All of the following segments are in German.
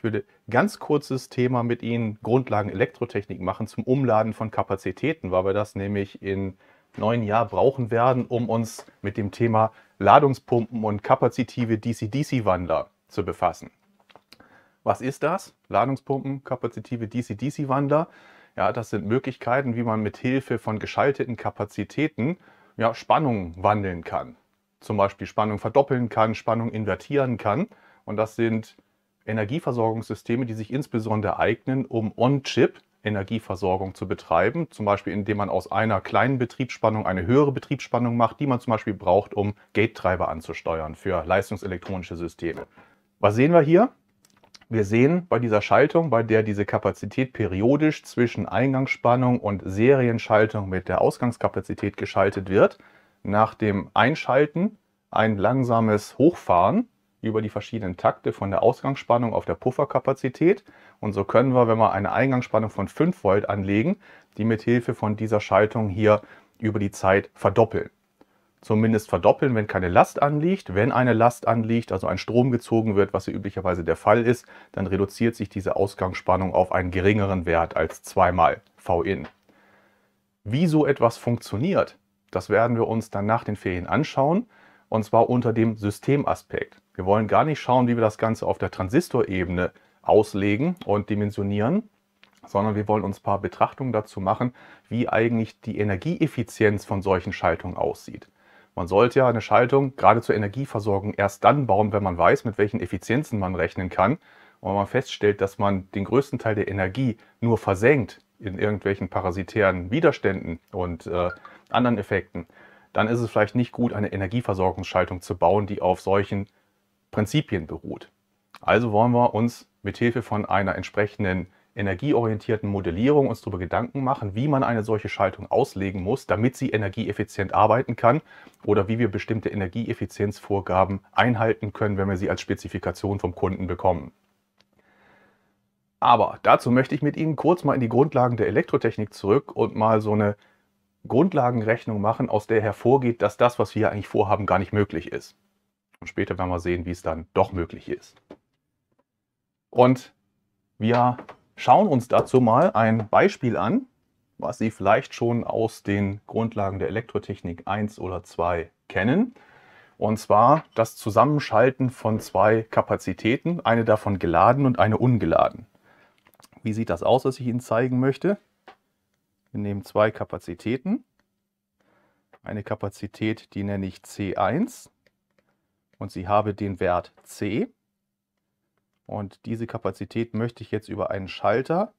Ich würde ganz kurzes Thema mit Ihnen Grundlagen Elektrotechnik machen zum Umladen von Kapazitäten, weil wir das nämlich in neun Jahren brauchen werden, um uns mit dem Thema Ladungspumpen und kapazitive DC-DC-Wandler zu befassen. Was ist das? Ladungspumpen, kapazitive DC-DC-Wandler. Ja, das sind Möglichkeiten, wie man mit Hilfe von geschalteten Kapazitäten ja, Spannung wandeln kann. Zum Beispiel Spannung verdoppeln kann, Spannung invertieren kann. Und das sind Energieversorgungssysteme, die sich insbesondere eignen, um On-Chip Energieversorgung zu betreiben, zum Beispiel indem man aus einer kleinen Betriebsspannung eine höhere Betriebsspannung macht, die man zum Beispiel braucht, um Gate-Treiber anzusteuern für leistungselektronische Systeme. Was sehen wir hier? Wir sehen bei dieser Schaltung, bei der diese Kapazität periodisch zwischen Eingangsspannung und Serienschaltung mit der Ausgangskapazität geschaltet wird, nach dem Einschalten ein langsames Hochfahren über die verschiedenen Takte von der Ausgangsspannung auf der Pufferkapazität und so können wir, wenn wir eine Eingangsspannung von 5 Volt anlegen, die mit Hilfe von dieser Schaltung hier über die Zeit verdoppeln. Zumindest verdoppeln, wenn keine Last anliegt. Wenn eine Last anliegt, also ein Strom gezogen wird, was ja üblicherweise der Fall ist, dann reduziert sich diese Ausgangsspannung auf einen geringeren Wert als zweimal Vin. Wie so etwas funktioniert, das werden wir uns dann nach den Ferien anschauen, und zwar unter dem Systemaspekt. Wir wollen gar nicht schauen, wie wir das Ganze auf der Transistorebene auslegen und dimensionieren, sondern wir wollen uns ein paar Betrachtungen dazu machen, wie eigentlich die Energieeffizienz von solchen Schaltungen aussieht. Man sollte ja eine Schaltung gerade zur Energieversorgung erst dann bauen, wenn man weiß, mit welchen Effizienzen man rechnen kann. Und wenn man feststellt, dass man den größten Teil der Energie nur versenkt in irgendwelchen parasitären Widerständen und äh, anderen Effekten, dann ist es vielleicht nicht gut, eine Energieversorgungsschaltung zu bauen, die auf solchen Prinzipien beruht. Also wollen wir uns mithilfe von einer entsprechenden energieorientierten Modellierung uns darüber Gedanken machen, wie man eine solche Schaltung auslegen muss, damit sie energieeffizient arbeiten kann oder wie wir bestimmte Energieeffizienzvorgaben einhalten können, wenn wir sie als Spezifikation vom Kunden bekommen. Aber dazu möchte ich mit Ihnen kurz mal in die Grundlagen der Elektrotechnik zurück und mal so eine Grundlagenrechnung machen, aus der hervorgeht, dass das, was wir eigentlich vorhaben, gar nicht möglich ist. Und später werden wir sehen, wie es dann doch möglich ist. Und wir schauen uns dazu mal ein Beispiel an, was Sie vielleicht schon aus den Grundlagen der Elektrotechnik 1 oder 2 kennen. Und zwar das Zusammenschalten von zwei Kapazitäten, eine davon geladen und eine ungeladen. Wie sieht das aus, was ich Ihnen zeigen möchte? Wir nehmen zwei Kapazitäten. Eine Kapazität, die nenne ich C1 und sie habe den Wert C. Und diese Kapazität möchte ich jetzt über einen Schalter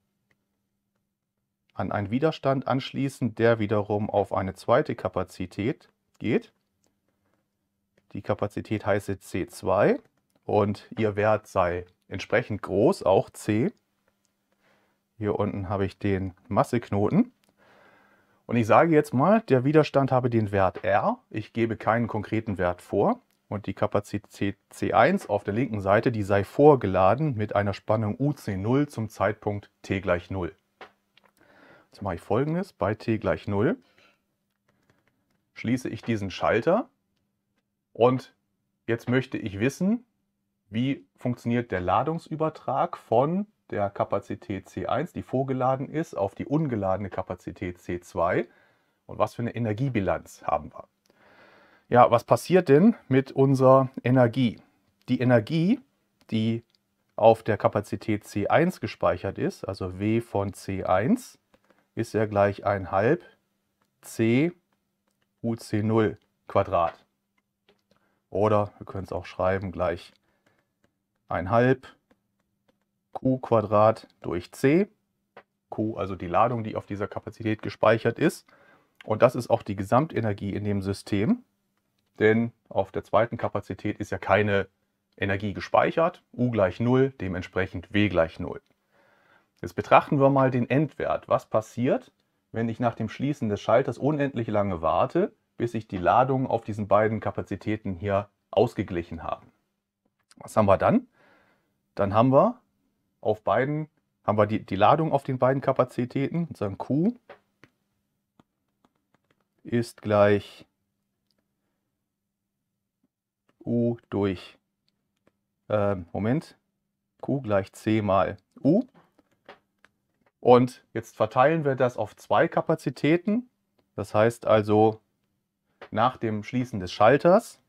an einen Widerstand anschließen, der wiederum auf eine zweite Kapazität geht. Die Kapazität heiße C2 und ihr Wert sei entsprechend groß, auch C. Hier unten habe ich den Masseknoten. Und ich sage jetzt mal, der Widerstand habe den Wert R. Ich gebe keinen konkreten Wert vor und die Kapazität C1 auf der linken Seite, die sei vorgeladen mit einer Spannung UC0 zum Zeitpunkt t gleich 0. Jetzt mache ich folgendes, bei t gleich 0 schließe ich diesen Schalter und jetzt möchte ich wissen, wie funktioniert der Ladungsübertrag von der Kapazität C1, die vorgeladen ist, auf die ungeladene Kapazität C2 und was für eine Energiebilanz haben wir. Ja, was passiert denn mit unserer Energie? Die Energie, die auf der Kapazität C1 gespeichert ist, also W von C1, ist ja gleich 1,5 C UC0 Quadrat. Oder wir können es auch schreiben gleich 1,5 Q Quadrat durch C. Q, also die Ladung, die auf dieser Kapazität gespeichert ist. Und das ist auch die Gesamtenergie in dem System denn auf der zweiten Kapazität ist ja keine Energie gespeichert, U gleich 0, dementsprechend W gleich 0. Jetzt betrachten wir mal den Endwert. Was passiert, wenn ich nach dem Schließen des Schalters unendlich lange warte, bis sich die Ladungen auf diesen beiden Kapazitäten hier ausgeglichen haben? Was haben wir dann? Dann haben wir auf beiden haben wir die, die Ladung auf den beiden Kapazitäten, sozusagen Q ist gleich U durch, äh, Moment, Q gleich C mal U. Und jetzt verteilen wir das auf zwei Kapazitäten. Das heißt also, nach dem Schließen des Schalters,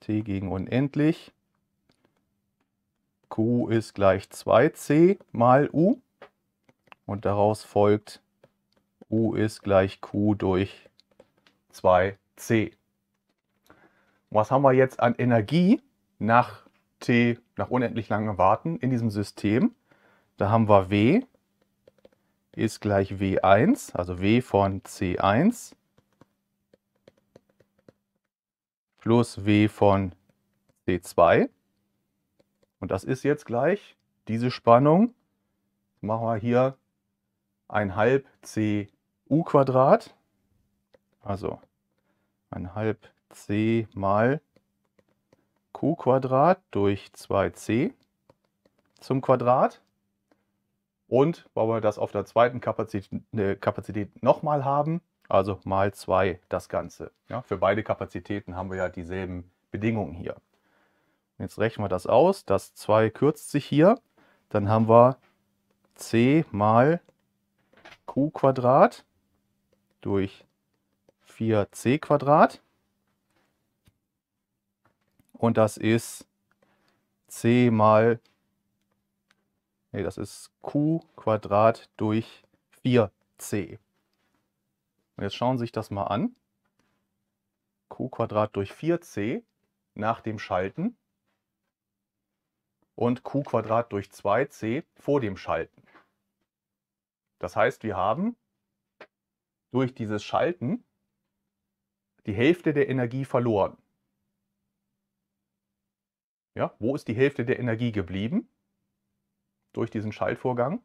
T gegen unendlich, Q ist gleich 2C mal U. Und daraus folgt, U ist gleich Q durch 2C was haben wir jetzt an Energie nach T, nach unendlich langem Warten in diesem System? Da haben wir W ist gleich W1, also W von C1 plus W von C2. Und das ist jetzt gleich diese Spannung. Machen wir hier ein 1,5 CU Quadrat, also 1,5 c mal q Quadrat durch 2c zum Quadrat. Und weil wir das auf der zweiten Kapazität, äh, Kapazität nochmal haben, also mal 2 das Ganze. Ja, für beide Kapazitäten haben wir ja dieselben Bedingungen hier. Jetzt rechnen wir das aus. Das 2 kürzt sich hier. Dann haben wir c mal q Quadrat durch 4c Quadrat. Und das ist c mal, nee, das ist q Quadrat durch 4c. Und jetzt schauen Sie sich das mal an. q Quadrat durch 4c nach dem Schalten und q Quadrat durch 2c vor dem Schalten. Das heißt, wir haben durch dieses Schalten die Hälfte der Energie verloren. Ja, wo ist die Hälfte der Energie geblieben durch diesen Schaltvorgang?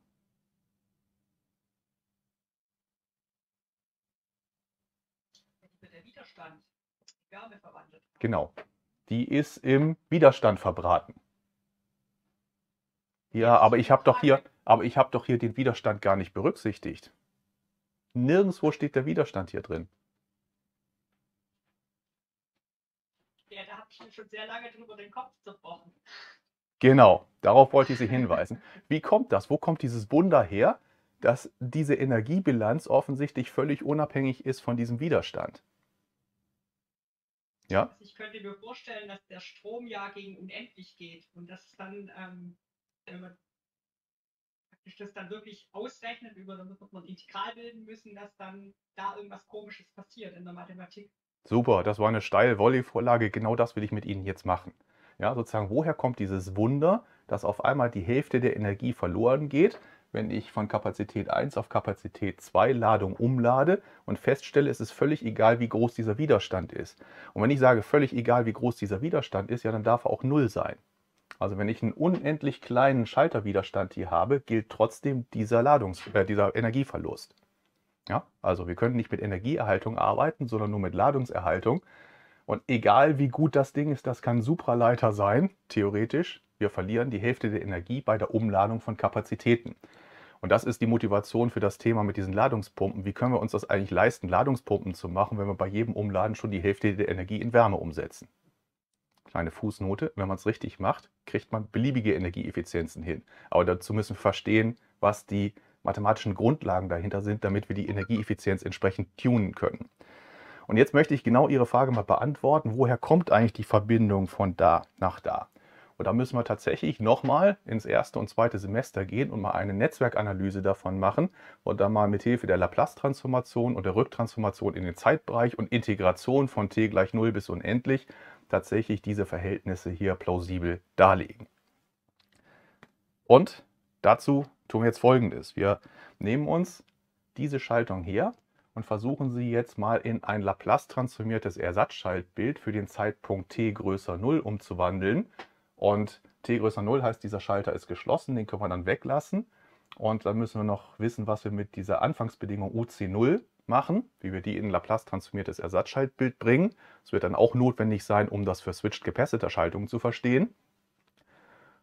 Der Widerstand, die Wärme verwandelt. Genau, die ist im Widerstand verbraten. Ja, aber ich habe doch hier, aber ich habe doch hier den Widerstand gar nicht berücksichtigt. Nirgendwo steht der Widerstand hier drin. schon sehr lange drüber den Kopf zerbrochen. Genau, darauf wollte ich Sie hinweisen. Wie kommt das? Wo kommt dieses Wunder her, dass diese Energiebilanz offensichtlich völlig unabhängig ist von diesem Widerstand? Ja? Also ich könnte mir vorstellen, dass der Strom ja gegen unendlich geht und dass dann, ähm, wenn man das dann wirklich ausrechnet, über, dann wird man Integral bilden müssen, dass dann da irgendwas Komisches passiert in der Mathematik. Super, das war eine steile Volley-Vorlage, genau das will ich mit Ihnen jetzt machen. Ja, sozusagen, woher kommt dieses Wunder, dass auf einmal die Hälfte der Energie verloren geht, wenn ich von Kapazität 1 auf Kapazität 2 Ladung umlade und feststelle, es ist völlig egal, wie groß dieser Widerstand ist. Und wenn ich sage, völlig egal, wie groß dieser Widerstand ist, ja, dann darf er auch null sein. Also wenn ich einen unendlich kleinen Schalterwiderstand hier habe, gilt trotzdem dieser, Ladungs äh, dieser Energieverlust. Ja? Also wir können nicht mit Energieerhaltung arbeiten, sondern nur mit Ladungserhaltung. Und egal wie gut das Ding ist, das kann Supraleiter sein, theoretisch. Wir verlieren die Hälfte der Energie bei der Umladung von Kapazitäten. Und das ist die Motivation für das Thema mit diesen Ladungspumpen. Wie können wir uns das eigentlich leisten, Ladungspumpen zu machen, wenn wir bei jedem Umladen schon die Hälfte der Energie in Wärme umsetzen? Kleine Fußnote, wenn man es richtig macht, kriegt man beliebige Energieeffizienzen hin. Aber dazu müssen wir verstehen, was die mathematischen Grundlagen dahinter sind, damit wir die Energieeffizienz entsprechend tunen können. Und jetzt möchte ich genau Ihre Frage mal beantworten, woher kommt eigentlich die Verbindung von da nach da? Und da müssen wir tatsächlich nochmal ins erste und zweite Semester gehen und mal eine Netzwerkanalyse davon machen und dann mal mit Hilfe der Laplace-Transformation und der Rücktransformation in den Zeitbereich und Integration von t gleich 0 bis unendlich tatsächlich diese Verhältnisse hier plausibel darlegen. Und dazu tun wir jetzt folgendes. Wir nehmen uns diese Schaltung her und versuchen sie jetzt mal in ein Laplace-transformiertes Ersatzschaltbild für den Zeitpunkt t größer 0 umzuwandeln. Und t größer 0 heißt, dieser Schalter ist geschlossen, den können wir dann weglassen. Und dann müssen wir noch wissen, was wir mit dieser Anfangsbedingung UC0 machen, wie wir die in Laplace-transformiertes Ersatzschaltbild bringen. Es wird dann auch notwendig sein, um das für Switched-Capacitor-Schaltungen zu verstehen.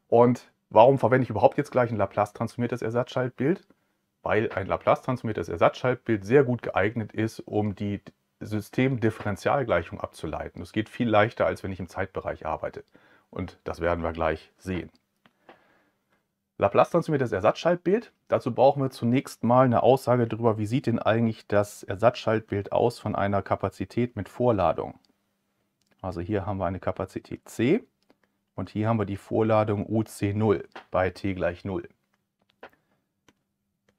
Und Warum verwende ich überhaupt jetzt gleich ein Laplace-transformiertes Ersatzschaltbild? Weil ein Laplace-transformiertes Ersatzschaltbild sehr gut geeignet ist, um die Systemdifferentialgleichung abzuleiten. Das geht viel leichter, als wenn ich im Zeitbereich arbeite. Und das werden wir gleich sehen. Laplace-transformiertes Ersatzschaltbild. Dazu brauchen wir zunächst mal eine Aussage darüber, wie sieht denn eigentlich das Ersatzschaltbild aus von einer Kapazität mit Vorladung. Also hier haben wir eine Kapazität C. Und hier haben wir die Vorladung UC0 bei t gleich 0.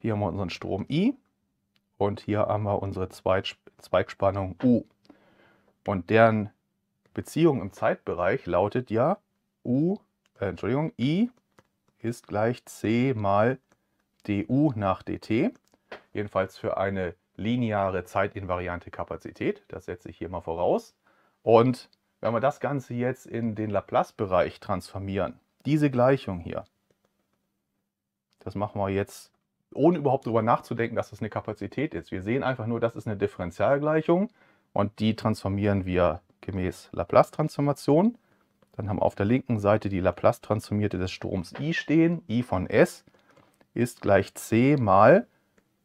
Hier haben wir unseren Strom I und hier haben wir unsere Zweigspannung U. Und deren Beziehung im Zeitbereich lautet ja U, äh, Entschuldigung, I ist gleich C mal du nach dt, jedenfalls für eine lineare zeitinvariante Kapazität. Das setze ich hier mal voraus. Und wenn wir das Ganze jetzt in den Laplace-Bereich transformieren, diese Gleichung hier, das machen wir jetzt, ohne überhaupt darüber nachzudenken, dass das eine Kapazität ist. Wir sehen einfach nur, das ist eine Differentialgleichung und die transformieren wir gemäß Laplace-Transformation. Dann haben wir auf der linken Seite die Laplace-Transformierte des Stroms I stehen. I von S ist gleich C mal,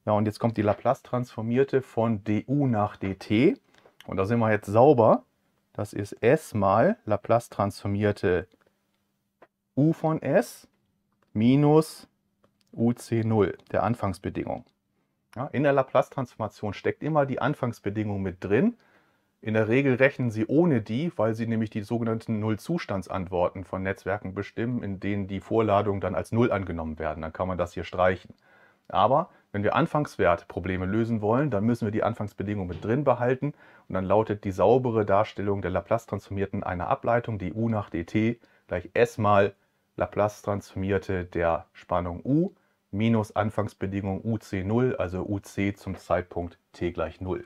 ja und jetzt kommt die Laplace-Transformierte von du nach dt. Und da sind wir jetzt sauber. Das ist s mal Laplace transformierte u von s minus uc0, der Anfangsbedingung. Ja, in der Laplace-Transformation steckt immer die Anfangsbedingung mit drin. In der Regel rechnen sie ohne die, weil sie nämlich die sogenannten Nullzustandsantworten von Netzwerken bestimmen, in denen die Vorladungen dann als Null angenommen werden. Dann kann man das hier streichen. Aber wenn wir Anfangswertprobleme lösen wollen, dann müssen wir die Anfangsbedingungen mit drin behalten und dann lautet die saubere Darstellung der Laplace-Transformierten einer Ableitung, die U nach dt gleich S mal Laplace-Transformierte der Spannung U minus Anfangsbedingung UC0, also UC zum Zeitpunkt t gleich 0.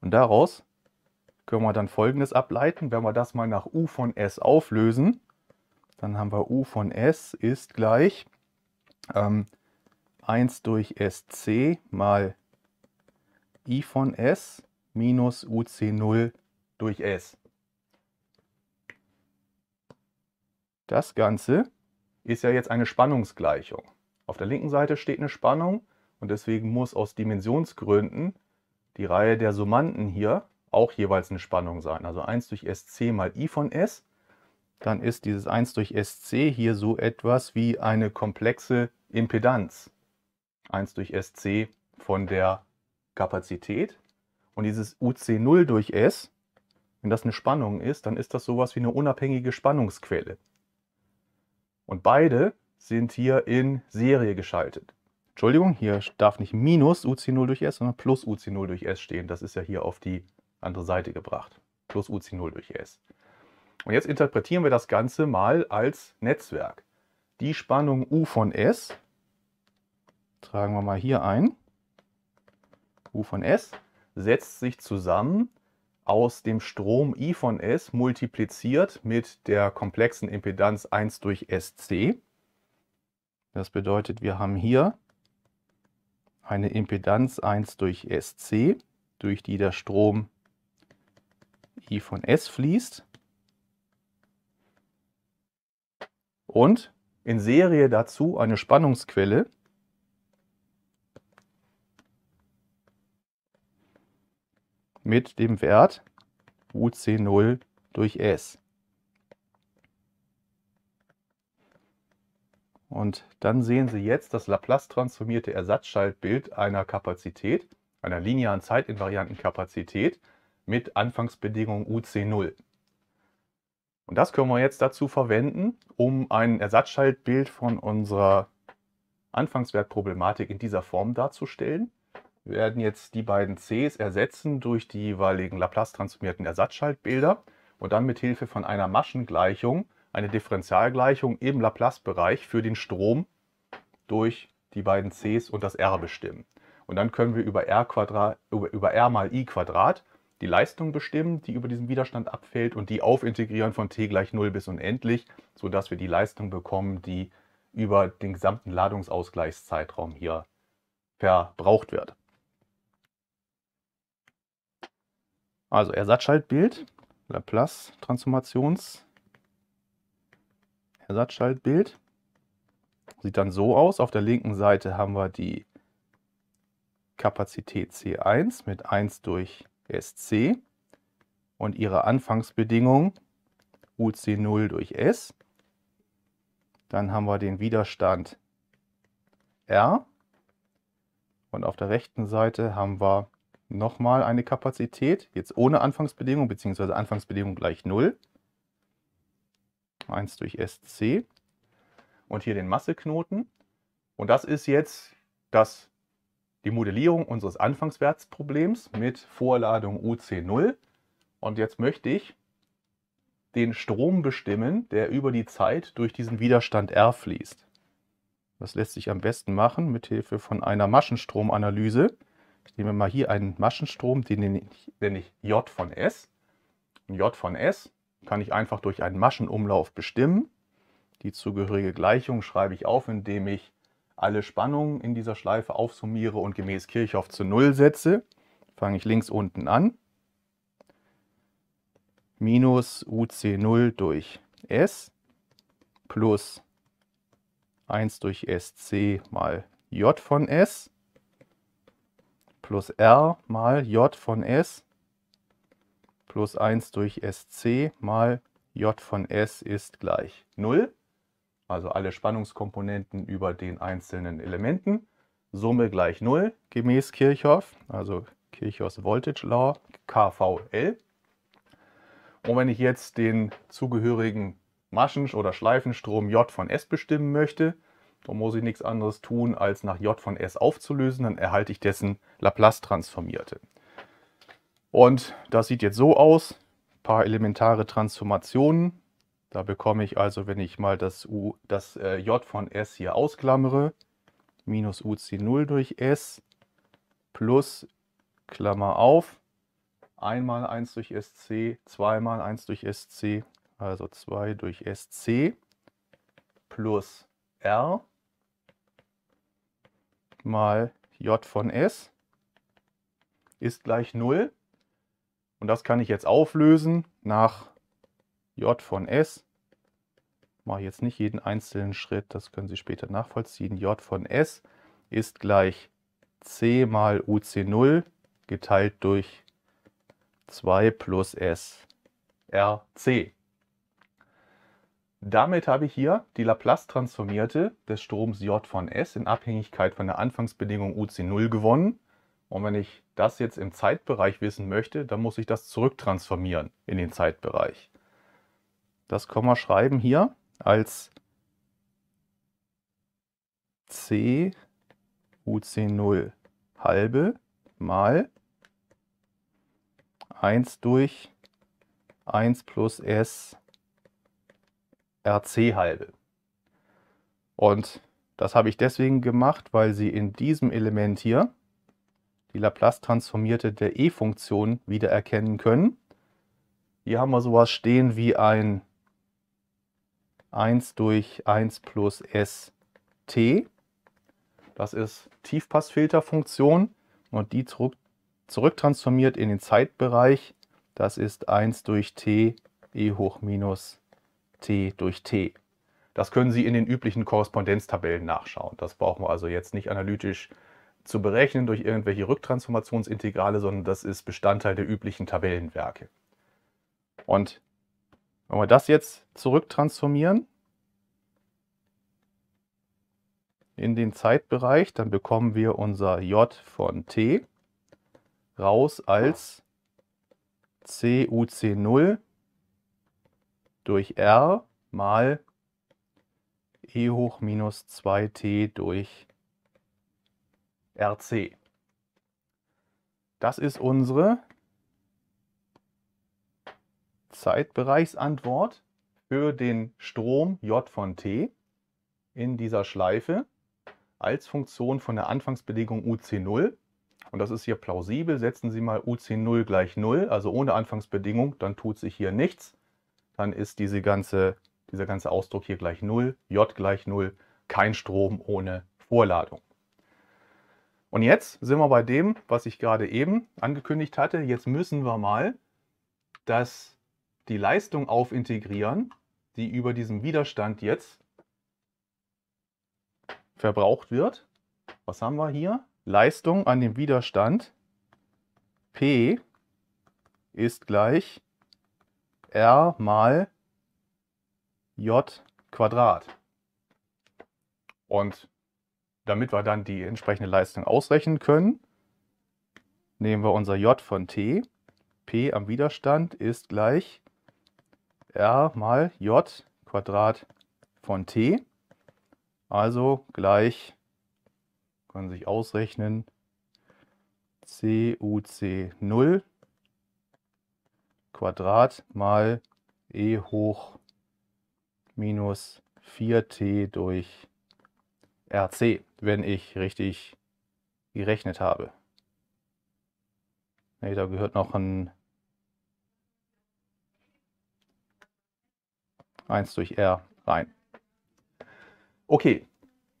Und daraus können wir dann folgendes ableiten, wenn wir das mal nach U von S auflösen, dann haben wir U von S ist gleich ähm, 1 durch SC mal I von S minus UC0 durch S. Das Ganze ist ja jetzt eine Spannungsgleichung. Auf der linken Seite steht eine Spannung und deswegen muss aus Dimensionsgründen die Reihe der Summanden hier auch jeweils eine Spannung sein. Also 1 durch SC mal I von S. Dann ist dieses 1 durch SC hier so etwas wie eine komplexe Impedanz. 1 durch SC von der Kapazität. Und dieses UC0 durch S, wenn das eine Spannung ist, dann ist das sowas wie eine unabhängige Spannungsquelle. Und beide sind hier in Serie geschaltet. Entschuldigung, hier darf nicht minus UC0 durch S, sondern plus UC0 durch S stehen. Das ist ja hier auf die andere Seite gebracht. Plus UC0 durch S. Und jetzt interpretieren wir das Ganze mal als Netzwerk. Die Spannung U von S tragen wir mal hier ein. U von S setzt sich zusammen aus dem Strom I von S multipliziert mit der komplexen Impedanz 1 durch SC. Das bedeutet, wir haben hier eine Impedanz 1 durch SC, durch die der Strom I von S fließt. Und in Serie dazu eine Spannungsquelle, mit dem Wert UC0 durch S. Und dann sehen Sie jetzt das Laplace-transformierte Ersatzschaltbild einer Kapazität, einer linearen zeitinvarianten Kapazität mit Anfangsbedingung UC0. Und das können wir jetzt dazu verwenden, um ein Ersatzschaltbild von unserer Anfangswertproblematik in dieser Form darzustellen werden jetzt die beiden Cs ersetzen durch die jeweiligen Laplace-transformierten Ersatzschaltbilder und dann mit Hilfe von einer Maschengleichung eine Differentialgleichung im Laplace-Bereich für den Strom durch die beiden Cs und das R bestimmen. Und dann können wir über R, Quadrat, über, R mal I Quadrat die Leistung bestimmen, die über diesen Widerstand abfällt und die aufintegrieren von t gleich 0 bis unendlich, sodass wir die Leistung bekommen, die über den gesamten Ladungsausgleichszeitraum hier verbraucht wird. Also Ersatzschaltbild, Laplace-Transformations, Ersatzschaltbild. Sieht dann so aus. Auf der linken Seite haben wir die Kapazität C1 mit 1 durch SC und ihre Anfangsbedingung UC0 durch S. Dann haben wir den Widerstand R und auf der rechten Seite haben wir nochmal eine Kapazität, jetzt ohne Anfangsbedingung, beziehungsweise Anfangsbedingung gleich 0. 1 durch SC. Und hier den Masseknoten. Und das ist jetzt das, die Modellierung unseres Anfangswertsproblems mit Vorladung UC0. Und jetzt möchte ich den Strom bestimmen, der über die Zeit durch diesen Widerstand R fließt. Das lässt sich am besten machen mit Hilfe von einer Maschenstromanalyse. Ich nehme mal hier einen Maschenstrom, den nenne ich, nenne ich J von S. Und J von S kann ich einfach durch einen Maschenumlauf bestimmen. Die zugehörige Gleichung schreibe ich auf, indem ich alle Spannungen in dieser Schleife aufsummiere und gemäß Kirchhoff zu Null setze. Fange ich links unten an. Minus UC0 durch S plus 1 durch SC mal J von S plus R mal J von S plus 1 durch SC mal J von S ist gleich 0. Also alle Spannungskomponenten über den einzelnen Elementen. Summe gleich 0 gemäß Kirchhoff, also Kirchhoffs Voltage Law, KVL. Und wenn ich jetzt den zugehörigen Maschen- oder Schleifenstrom J von S bestimmen möchte, da muss ich nichts anderes tun, als nach J von S aufzulösen, dann erhalte ich dessen Laplace-Transformierte. Und das sieht jetzt so aus, ein paar elementare Transformationen. Da bekomme ich also, wenn ich mal das, U, das äh, J von S hier ausklammere, minus UC0 durch S plus, Klammer auf, 1 mal 1 durch SC, 2 mal 1 durch SC, also 2 durch SC plus R mal j von s ist gleich 0. Und das kann ich jetzt auflösen nach j von s. Mache ich jetzt nicht jeden einzelnen Schritt, das können Sie später nachvollziehen. j von s ist gleich c mal uc0 geteilt durch 2 plus s rc. Damit habe ich hier die Laplace-Transformierte des Stroms J von S in Abhängigkeit von der Anfangsbedingung UC0 gewonnen. Und wenn ich das jetzt im Zeitbereich wissen möchte, dann muss ich das zurücktransformieren in den Zeitbereich. Das Komma schreiben hier als C UC0 halbe mal 1 durch 1 plus S RC-Halbe. Und das habe ich deswegen gemacht, weil sie in diesem Element hier die Laplace-transformierte der E-Funktion wiedererkennen können. Hier haben wir sowas stehen wie ein 1 durch 1 plus ST. Das ist Tiefpassfilterfunktion und die zurück, zurücktransformiert in den Zeitbereich. Das ist 1 durch t e hoch minus T durch T. Das können Sie in den üblichen Korrespondenztabellen nachschauen. Das brauchen wir also jetzt nicht analytisch zu berechnen durch irgendwelche Rücktransformationsintegrale, sondern das ist Bestandteil der üblichen Tabellenwerke. Und wenn wir das jetzt zurücktransformieren in den Zeitbereich, dann bekommen wir unser J von T raus als CUC0 durch R mal e hoch minus 2t durch RC. Das ist unsere Zeitbereichsantwort für den Strom J von t in dieser Schleife als Funktion von der Anfangsbedingung UC0. Und das ist hier plausibel. Setzen Sie mal UC0 gleich 0, also ohne Anfangsbedingung, dann tut sich hier nichts dann ist diese ganze, dieser ganze Ausdruck hier gleich 0, J gleich 0, kein Strom ohne Vorladung. Und jetzt sind wir bei dem, was ich gerade eben angekündigt hatte. Jetzt müssen wir mal das, die Leistung aufintegrieren, die über diesen Widerstand jetzt verbraucht wird. Was haben wir hier? Leistung an dem Widerstand P ist gleich r mal j Quadrat. Und damit wir dann die entsprechende Leistung ausrechnen können, nehmen wir unser j von t. p am Widerstand ist gleich r mal j Quadrat von t. Also gleich, können Sie sich ausrechnen, CUC0 Quadrat mal e hoch minus 4t durch rc, wenn ich richtig gerechnet habe. Nee, da gehört noch ein 1 durch r rein. Okay,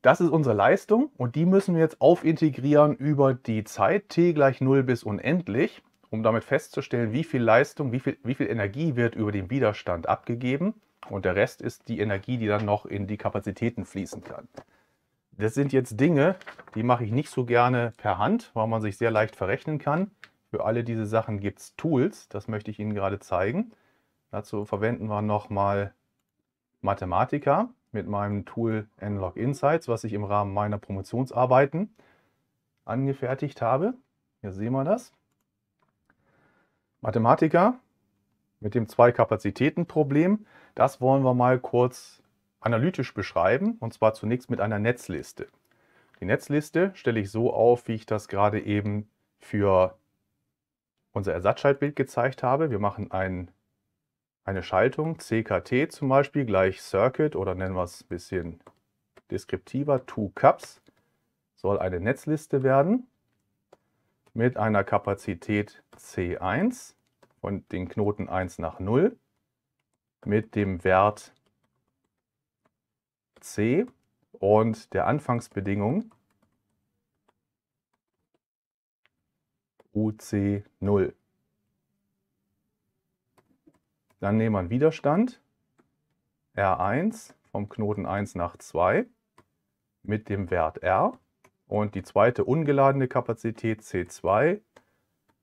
das ist unsere Leistung und die müssen wir jetzt aufintegrieren über die Zeit t gleich 0 bis unendlich um damit festzustellen, wie viel Leistung, wie viel, wie viel Energie wird über den Widerstand abgegeben und der Rest ist die Energie, die dann noch in die Kapazitäten fließen kann. Das sind jetzt Dinge, die mache ich nicht so gerne per Hand, weil man sich sehr leicht verrechnen kann. Für alle diese Sachen gibt es Tools, das möchte ich Ihnen gerade zeigen. Dazu verwenden wir nochmal Mathematica mit meinem Tool NLog Insights, was ich im Rahmen meiner Promotionsarbeiten angefertigt habe. Hier sehen wir das. Mathematiker mit dem Zwei-Kapazitäten-Problem. Das wollen wir mal kurz analytisch beschreiben und zwar zunächst mit einer Netzliste. Die Netzliste stelle ich so auf, wie ich das gerade eben für unser Ersatzschaltbild gezeigt habe. Wir machen ein, eine Schaltung, CKT zum Beispiel, gleich Circuit oder nennen wir es ein bisschen deskriptiver, Two Cups, soll eine Netzliste werden mit einer Kapazität C1 und den Knoten 1 nach 0 mit dem Wert C und der Anfangsbedingung UC0. Dann nehmen wir einen Widerstand R1 vom Knoten 1 nach 2 mit dem Wert R und die zweite ungeladene Kapazität C2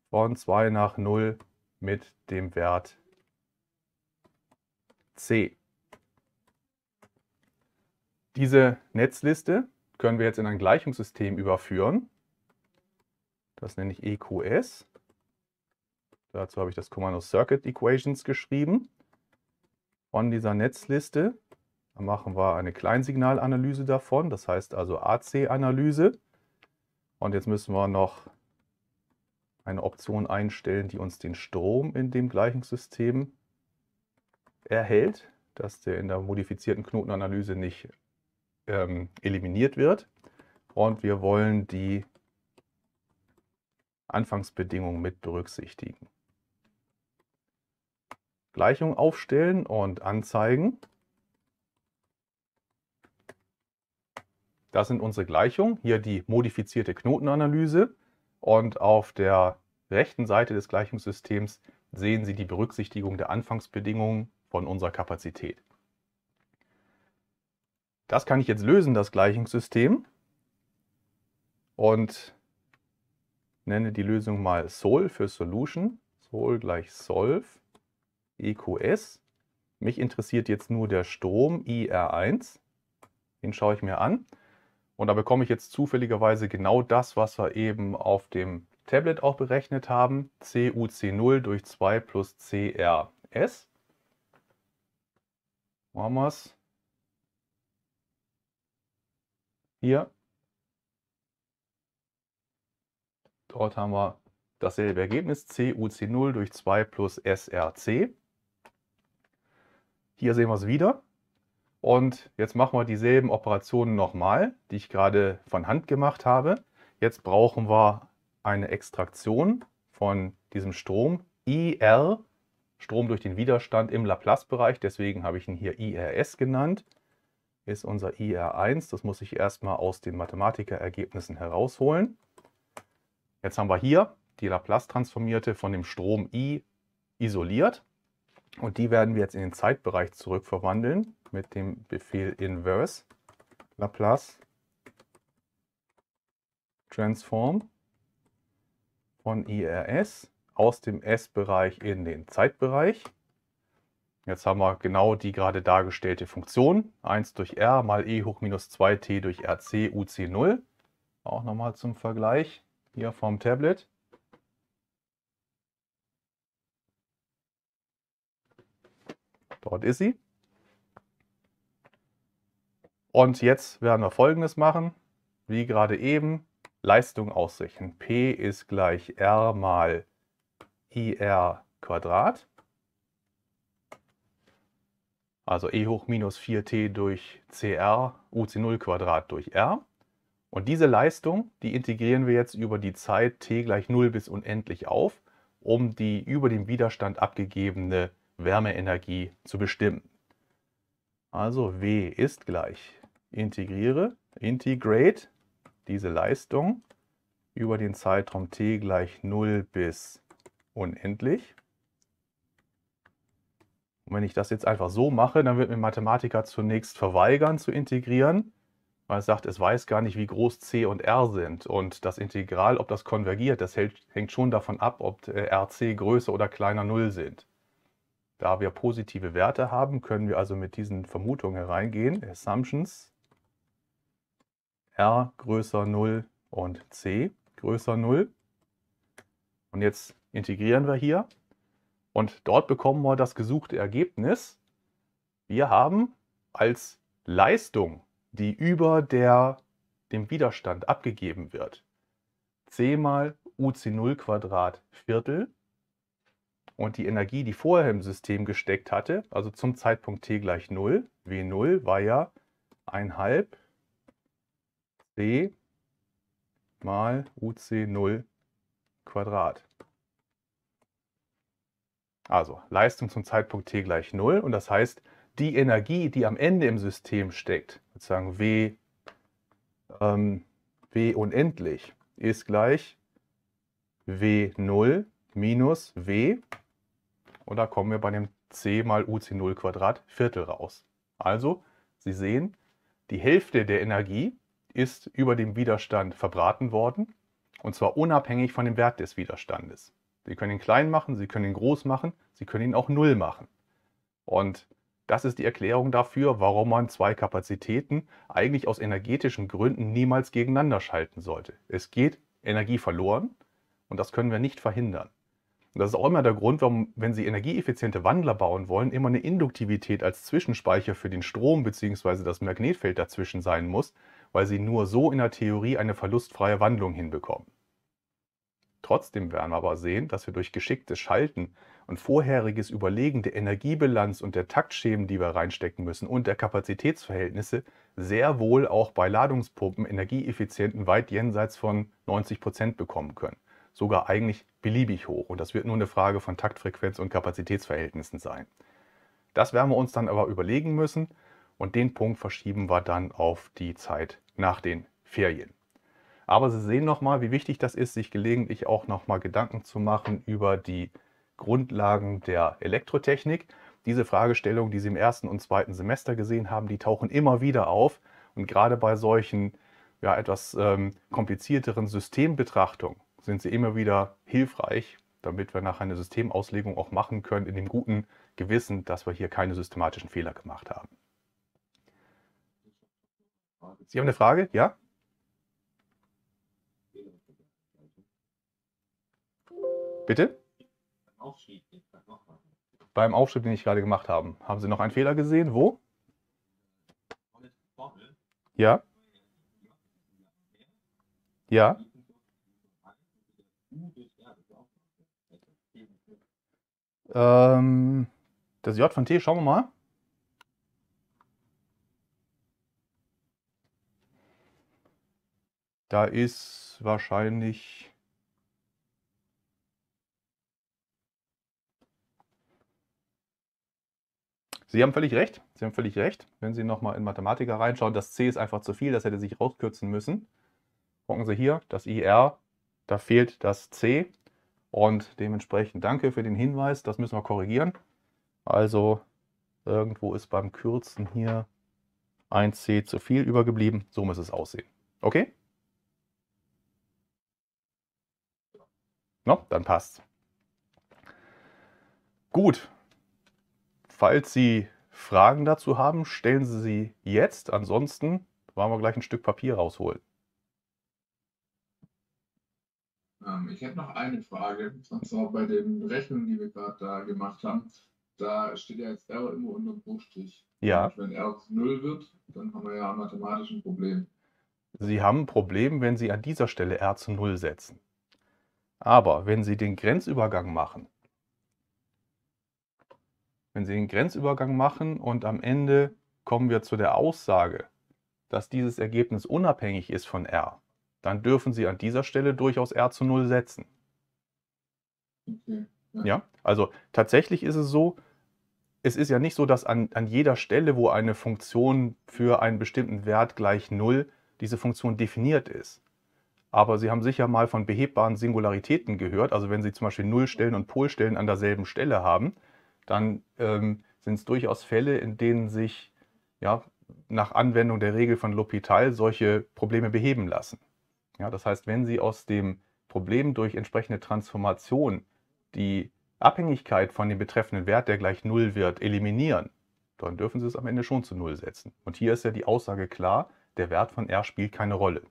von 2 nach 0 mit dem Wert C. Diese Netzliste können wir jetzt in ein Gleichungssystem überführen. Das nenne ich EQS. Dazu habe ich das Kommando Circuit Equations geschrieben. Von dieser Netzliste dann machen wir eine Kleinsignalanalyse davon, das heißt also AC-Analyse. Und jetzt müssen wir noch eine Option einstellen, die uns den Strom in dem Gleichungssystem erhält, dass der in der modifizierten Knotenanalyse nicht ähm, eliminiert wird. Und wir wollen die Anfangsbedingungen mit berücksichtigen. Gleichung aufstellen und anzeigen. Das sind unsere Gleichungen. Hier die modifizierte Knotenanalyse. Und auf der rechten Seite des Gleichungssystems sehen Sie die Berücksichtigung der Anfangsbedingungen von unserer Kapazität. Das kann ich jetzt lösen, das Gleichungssystem. Und nenne die Lösung mal Sol für Solution. Sol gleich Solve EQS. Mich interessiert jetzt nur der Strom IR1. Den schaue ich mir an. Und da bekomme ich jetzt zufälligerweise genau das, was wir eben auf dem Tablet auch berechnet haben. CuC0 durch 2 plus CRS. Machen wir es. Hier. Dort haben wir dasselbe Ergebnis, CuC0 durch 2 plus SRC. Hier sehen wir es wieder. Und jetzt machen wir dieselben Operationen nochmal, die ich gerade von Hand gemacht habe. Jetzt brauchen wir eine Extraktion von diesem Strom IR, Strom durch den Widerstand im Laplace-Bereich, deswegen habe ich ihn hier IRS genannt, ist unser IR1. Das muss ich erstmal aus den Mathematikerergebnissen herausholen. Jetzt haben wir hier die Laplace-Transformierte von dem Strom I isoliert und die werden wir jetzt in den Zeitbereich zurückverwandeln mit dem Befehl inverse Laplace Transform von IRS aus dem S-Bereich in den Zeitbereich. Jetzt haben wir genau die gerade dargestellte Funktion. 1 durch r mal e hoch minus 2t durch rc uc0. Auch nochmal zum Vergleich hier vom Tablet. Dort ist sie. Und jetzt werden wir folgendes machen, wie gerade eben, Leistung ausrechnen. P ist gleich R mal IR Quadrat. Also E hoch minus 4t durch CR, UC0 Quadrat durch R. Und diese Leistung, die integrieren wir jetzt über die Zeit t gleich 0 bis unendlich auf, um die über dem Widerstand abgegebene Wärmeenergie zu bestimmen. Also W ist gleich integriere, integrate diese Leistung über den Zeitraum t gleich 0 bis unendlich. Und wenn ich das jetzt einfach so mache, dann wird mir Mathematiker zunächst verweigern zu integrieren, weil es sagt, es weiß gar nicht, wie groß c und r sind. Und das Integral, ob das konvergiert, das hängt schon davon ab, ob äh, rc größer oder kleiner 0 sind. Da wir positive Werte haben, können wir also mit diesen Vermutungen hereingehen, Assumptions, R größer 0 und C größer 0. Und jetzt integrieren wir hier und dort bekommen wir das gesuchte Ergebnis. Wir haben als Leistung, die über der, dem Widerstand abgegeben wird, C mal UC0 Quadrat Viertel und die Energie, die vorher im System gesteckt hatte, also zum Zeitpunkt t gleich 0, W0 war ja 1,5 mal uc0 Quadrat. Also Leistung zum Zeitpunkt t gleich 0 und das heißt, die Energie, die am Ende im System steckt, sozusagen W, ähm, W unendlich, ist gleich W0 minus W und da kommen wir bei dem C mal UC0 Quadrat Viertel raus. Also, Sie sehen, die Hälfte der Energie ist über dem Widerstand verbraten worden und zwar unabhängig von dem Wert des Widerstandes. Sie können ihn klein machen, Sie können ihn groß machen, Sie können ihn auch null machen. Und das ist die Erklärung dafür, warum man zwei Kapazitäten eigentlich aus energetischen Gründen niemals gegeneinander schalten sollte. Es geht Energie verloren und das können wir nicht verhindern. Und das ist auch immer der Grund, warum, wenn Sie energieeffiziente Wandler bauen wollen, immer eine Induktivität als Zwischenspeicher für den Strom bzw. das Magnetfeld dazwischen sein muss, weil sie nur so in der Theorie eine verlustfreie Wandlung hinbekommen. Trotzdem werden wir aber sehen, dass wir durch geschicktes Schalten und vorheriges Überlegen der Energiebilanz und der Taktschemen, die wir reinstecken müssen und der Kapazitätsverhältnisse sehr wohl auch bei Ladungspumpen Energieeffizienten weit jenseits von 90% Prozent bekommen können. Sogar eigentlich beliebig hoch und das wird nur eine Frage von Taktfrequenz und Kapazitätsverhältnissen sein. Das werden wir uns dann aber überlegen müssen und den Punkt verschieben wir dann auf die Zeit nach den Ferien. Aber Sie sehen nochmal, wie wichtig das ist, sich gelegentlich auch nochmal Gedanken zu machen über die Grundlagen der Elektrotechnik. Diese Fragestellungen, die Sie im ersten und zweiten Semester gesehen haben, die tauchen immer wieder auf. Und gerade bei solchen ja, etwas ähm, komplizierteren Systembetrachtungen sind sie immer wieder hilfreich, damit wir nachher eine Systemauslegung auch machen können, in dem guten Gewissen, dass wir hier keine systematischen Fehler gemacht haben. Sie haben eine Frage? Ja? Bitte? Beim Aufschrieb, den ich gerade gemacht habe. Haben Sie noch einen Fehler gesehen? Wo? Ja? Ja? Ähm, das J von T, schauen wir mal. Da ist wahrscheinlich Sie haben völlig recht. Sie haben völlig recht. Wenn Sie nochmal in Mathematiker reinschauen, das C ist einfach zu viel, das hätte sich rauskürzen müssen. Gucken Sie hier, das IR, da fehlt das C. Und dementsprechend danke für den Hinweis, das müssen wir korrigieren. Also irgendwo ist beim Kürzen hier ein C zu viel übergeblieben. So muss es aussehen. Okay? No, dann passt. Gut. Falls Sie Fragen dazu haben, stellen Sie sie jetzt. Ansonsten wollen wir gleich ein Stück Papier rausholen. Ähm, ich hätte noch eine Frage, und zwar bei den Rechnungen, die wir gerade da gemacht haben. Da steht ja jetzt R immer unter dem Bruchstrich. Ja. wenn R zu 0 wird, dann haben wir ja mathematisch ein Problem. Sie haben ein Problem, wenn Sie an dieser Stelle R zu 0 setzen. Aber wenn Sie den Grenzübergang machen, wenn Sie den Grenzübergang machen und am Ende kommen wir zu der Aussage, dass dieses Ergebnis unabhängig ist von R, dann dürfen Sie an dieser Stelle durchaus R zu 0 setzen. Mhm. Ja, also tatsächlich ist es so, es ist ja nicht so, dass an, an jeder Stelle, wo eine Funktion für einen bestimmten Wert gleich 0, diese Funktion definiert ist aber Sie haben sicher mal von behebbaren Singularitäten gehört. Also wenn Sie zum Beispiel Nullstellen und Polstellen an derselben Stelle haben, dann ähm, sind es durchaus Fälle, in denen sich ja, nach Anwendung der Regel von L'Hôpital solche Probleme beheben lassen. Ja, das heißt, wenn Sie aus dem Problem durch entsprechende Transformation die Abhängigkeit von dem betreffenden Wert, der gleich Null wird, eliminieren, dann dürfen Sie es am Ende schon zu Null setzen. Und hier ist ja die Aussage klar, der Wert von R spielt keine Rolle.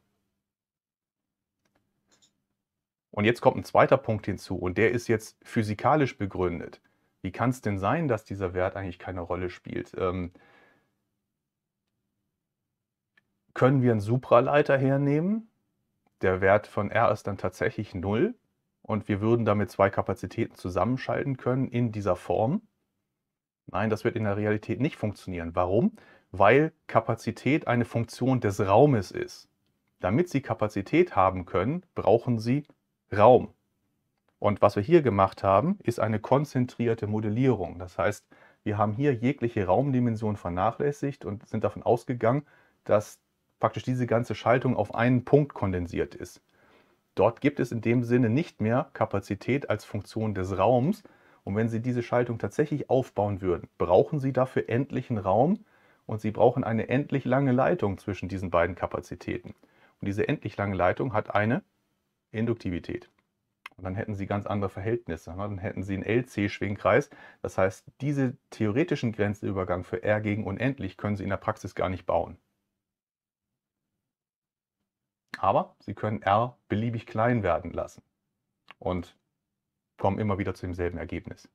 Und jetzt kommt ein zweiter Punkt hinzu und der ist jetzt physikalisch begründet. Wie kann es denn sein, dass dieser Wert eigentlich keine Rolle spielt? Ähm, können wir einen Supraleiter hernehmen? Der Wert von R ist dann tatsächlich 0 und wir würden damit zwei Kapazitäten zusammenschalten können in dieser Form. Nein, das wird in der Realität nicht funktionieren. Warum? Weil Kapazität eine Funktion des Raumes ist. Damit Sie Kapazität haben können, brauchen Sie Raum. Und was wir hier gemacht haben, ist eine konzentrierte Modellierung. Das heißt, wir haben hier jegliche Raumdimension vernachlässigt und sind davon ausgegangen, dass praktisch diese ganze Schaltung auf einen Punkt kondensiert ist. Dort gibt es in dem Sinne nicht mehr Kapazität als Funktion des Raums. Und wenn Sie diese Schaltung tatsächlich aufbauen würden, brauchen Sie dafür endlichen Raum und Sie brauchen eine endlich lange Leitung zwischen diesen beiden Kapazitäten. Und diese endlich lange Leitung hat eine Induktivität. Und dann hätten Sie ganz andere Verhältnisse. Ne? Dann hätten Sie einen LC-Schwingkreis. Das heißt, diese theoretischen Grenzübergang für R gegen unendlich können Sie in der Praxis gar nicht bauen. Aber Sie können R beliebig klein werden lassen und kommen immer wieder zu demselben Ergebnis.